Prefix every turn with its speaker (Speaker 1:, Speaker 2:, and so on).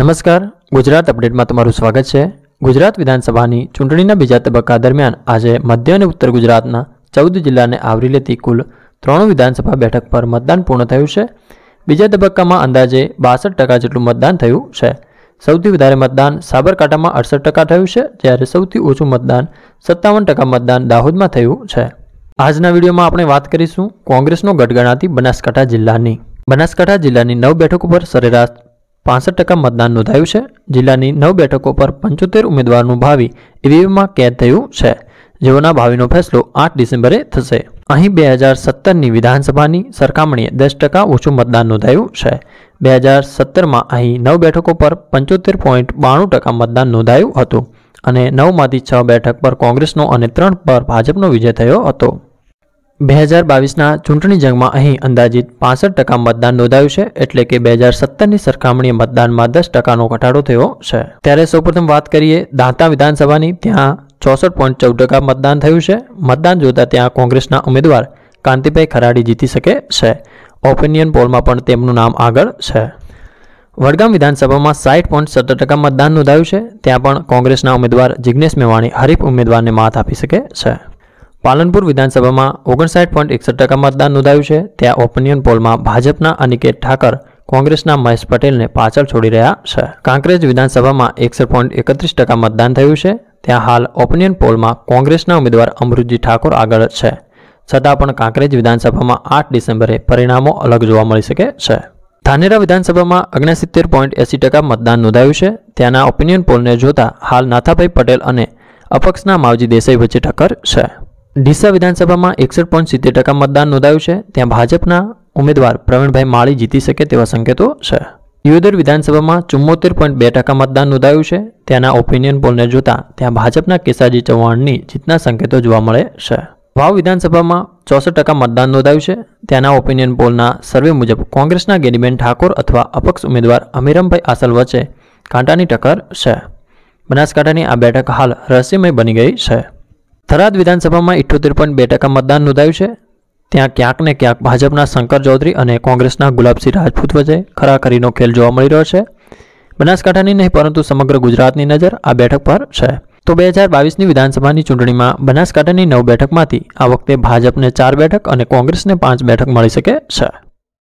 Speaker 1: નમસ્કાર ગુજરાત અપડેટમાં તમારું સ્વાગત છે ગુજરાત વિધાનસભાની ચૂંટણીના બીજા તબક્કા દરમિયાન આજે મધ્ય અને ઉત્તર ગુજરાતના ચૌદ જિલ્લાને આવરી લેતી કુલ ત્રણ વિધાનસભા બેઠક પર મતદાન પૂર્ણ થયું છે બીજા તબક્કામાં અંદાજે બાસઠ ટકા જેટલું મતદાન થયું છે સૌથી વધારે મતદાન સાબરકાંઠામાં અડસઠ ટકા થયું છે જ્યારે સૌથી ઓછું મતદાન સત્તાવન ટકા મતદાન દાહોદમાં થયું છે આજના વિડીયોમાં આપણે વાત કરીશું કોંગ્રેસનો ગટગણાતી બનાસકાંઠા જિલ્લાની બનાસકાંઠા જિલ્લાની નવ બેઠકો પર સરેરાશ પાસઠ ટકા મતદાન નોંધાયું છે જિલ્લાની નવ બેઠકો પર પંચોતેર ઉમેદવારનું ભાવિ ઈવીએમમાં કેદ થયું છે જેઓના ભાવિનો ફેસલો આઠ ડિસેમ્બરે થશે અહીં બે હજાર સત્તરની વિધાનસભાની સરખામણીએ દસ ટકા ઓછું મતદાન નોંધાયું છે બે હજાર સત્તરમાં અહીં નવ બેઠકો પર પંચોતેર પોઈન્ટ બાણું ટકા મતદાન નોંધાયું હતું અને નવમાંથી છ બેઠક પર કોંગ્રેસનો અને ત્રણ પર ભાજપનો વિજય થયો હતો બે હજાર બાવીસના ચૂંટણી જંગમાં અહીં અંદાજિત પાસઠ ટકા મતદાન નોંધાયું છે એટલે કે બે હજાર સત્તરની સરખામણીએ મતદાનમાં દસ ટકાનો ઘટાડો થયો છે ત્યારે સૌપ્રથમ વાત કરીએ દાંતા વિધાનસભાની ત્યાં ચોસઠ પોઈન્ટ ચૌદ ટકા મતદાન થયું છે મતદાન જોતા ત્યાં કોંગ્રેસના ઉમેદવાર કાંતિભાઈ ખરાડી જીતી શકે છે ઓપિનિયન પોલમાં પણ તેમનું નામ આગળ છે વડગામ વિધાનસભામાં સાઠ પોઈન્ટ સત્તર ટકા મતદાન નોંધાયું છે ત્યાં પણ કોંગ્રેસના ઉમેદવાર જિજ્ઞેશ મેવાણી હરીફ ઉમેદવારને માત આપી શકે છે પાલનપુર વિધાનસભામાં ઓગણસાઠ પોઈન્ટ એકસઠ ટકા મતદાન નોંધાયું છે ત્યાં ઓપિનિયન પોલમાં ભાજપના અનિકેત ઠાકર કોંગ્રેસના મહેશ પટેલને પાછળ છોડી રહ્યા છે કાંકરેજ વિધાનસભામાં એકસઠ પોઈન્ટ એકત્રીસ ટકા મતદાન થયું છે ત્યાં હાલ ઓપિનિયન પોલમાં કોંગ્રેસના ઉમેદવાર અમૃતજી ઠાકોર આગળ છે છતાં પણ કાંકરેજ વિધાનસભામાં આઠ ડિસેમ્બરે પરિણામો અલગ જોવા મળી શકે છે ધાનેરા વિધાનસભામાં અગ્નસિત્તેર પોઈન્ટ એંસી ટકા મતદાન નોંધાયું છે ત્યાંના ઓપિનિયન પોલને જોતા હાલ નાથાભાઈ પટેલ અને અપક્ષના માવજી દેસાઈ વચ્ચે ટક્કર છે ડીસા વિધાનસભામાં એકસઠ પોઈન્ટ સિત્તેર ટકા મતદાન નોંધાયું છે ત્યાં ભાજપના ઉમેદવાર પ્રવીણભાઈ માળી જીતી શકે તેવા સંકેતો છે દિયોદર વિધાનસભામાં ચુમ્મોતેર પોઈન્ટ બે ટકા મતદાન નોંધાયું છે ત્યાંના ઓપિનિયન પોલને જોતા ત્યાં ભાજપના કેસાજી ચૌહાણની જીતના સંકેતો જોવા મળે છે વાવ વિધાનસભામાં ચોસઠ ટકા મતદાન નોંધાયું છે ત્યાંના ઓપિનિયન પોલના સર્વે મુજબ કોંગ્રેસના ગેનીબેન ઠાકોર અથવા અપક્ષ ઉમેદવાર અમીરમભાઈ આસલ વચ્ચે કાંટાની ટક્કર છે બનાસકાંઠાની આ બેઠક હાલ રહસ્યમય બની ગઈ છે થરાદ વિધાનસભામાં ઇઠ્યોતેર પોઈન્ટ બે ટકા મતદાન નોંધાયું છે ત્યાં ક્યાંક ને ક્યાંક ભાજપના શંકર ચૌધરી અને કોંગ્રેસના ગુલાબસિંહ રાજપૂત વચ્ચે ખરાખરીનો ખેલ જોવા મળી રહ્યો છે બનાસકાંઠાની નહીં પરંતુ સમગ્ર ગુજરાતની નજર આ બેઠક પર છે તો બે હજાર બાવીસની વિધાનસભાની ચૂંટણીમાં બનાસકાંઠાની નવ બેઠકમાંથી આ વખતે ભાજપને ચાર બેઠક અને કોંગ્રેસને પાંચ બેઠક મળી શકે છે